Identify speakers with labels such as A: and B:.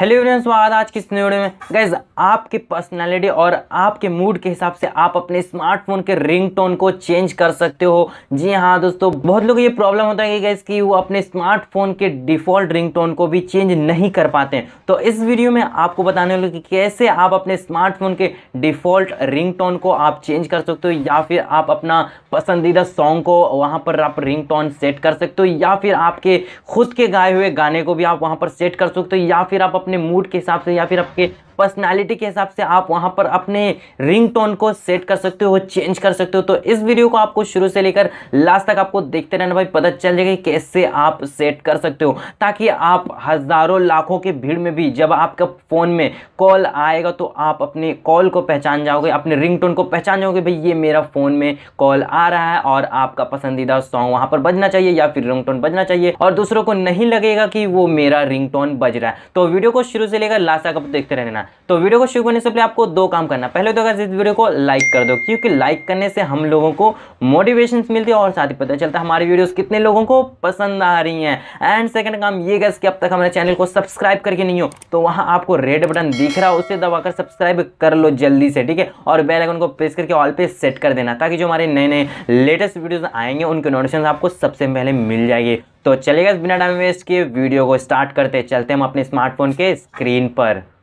A: hello everyone स्वागत आज किस इस वीडियो में गैस आपकी पर्सनालिटी और आपके मूड के हिसाब से आप अपने स्मार्टफोन के रिंगटोन को चेंज कर सकते हो जी हाँ दोस्तों बहुत लोग ये प्रॉब्लम होता है कि गैस कि वो अपने स्मार्टफोन के डिफ़ॉल्ट रिंगटोन को भी चेंज नहीं कर पाते हैं तो इस वीडियो में आपको बताने वाले कि कैसे आप अपने स्मार्टफोन के डिफ़ॉल्ट रिंग को आप चेंज कर सकते हो या फिर आप अपना पसंदीदा सॉन्ग को वहाँ पर आप रिंग सेट कर सकते हो या फिर आपके खुद के गाए हुए गाने को भी आप वहाँ पर सेट कर सकते हो या फिर आप अपने मूड के हिसाब से या फिर आपके पर्सनालिटी के हिसाब से आप वहाँ पर अपने रिंग टोन को सेट कर सकते हो चेंज कर सकते हो तो इस वीडियो को आपको शुरू से लेकर लास्ट तक आपको देखते रहना भाई पता चल जाएगा कैसे आप सेट कर सकते हो ताकि आप हज़ारों लाखों की भीड़ में भी जब आपका फ़ोन में कॉल आएगा तो आप अपने कॉल को पहचान जाओगे अपने रिंग टोन को पहचान जाओगे भाई ये मेरा फ़ोन में कॉल आ रहा है और आपका पसंदीदा सॉन्ग वहां पर बजना चाहिए या फिर रिंग टोन बजना चाहिए और दूसरों को नहीं लगेगा कि वो मेरा रिंग टोन बज रहा है तो वीडियो को शुरू से लेकर लास्ट तक आप देखते रहना है तो वीडियो को शुरू करने से पहले आपको दो काम करना पहले तो अगर इस वीडियो को लाइक कर दो क्योंकि लाइक करने से हम लोगों को मोटिवेशन मिलती है और साथ ही पता चलता है हमारी वीडियोज कितने लोगों को पसंद आ रही है एंड सेकेंड काम ये गैस कि अब तक हमारे चैनल को सब्सक्राइब करके नहीं हो तो वहाँ आपको रेड बटन दिख रहा है उसे दबाकर सब्सक्राइब कर लो जल्दी से ठीक है और बेल आइकन को प्रेस करके ऑल पे सेट कर देना ताकि जो हमारे नए नए लेटेस्ट वीडियोस आएंगे उनके नोटिफिकेशन आपको सबसे पहले मिल जाएगी तो चलेगा बिना टाइम वेस्ट किए वीडियो को स्टार्ट करते चलते हम अपने स्मार्टफोन के स्क्रीन पर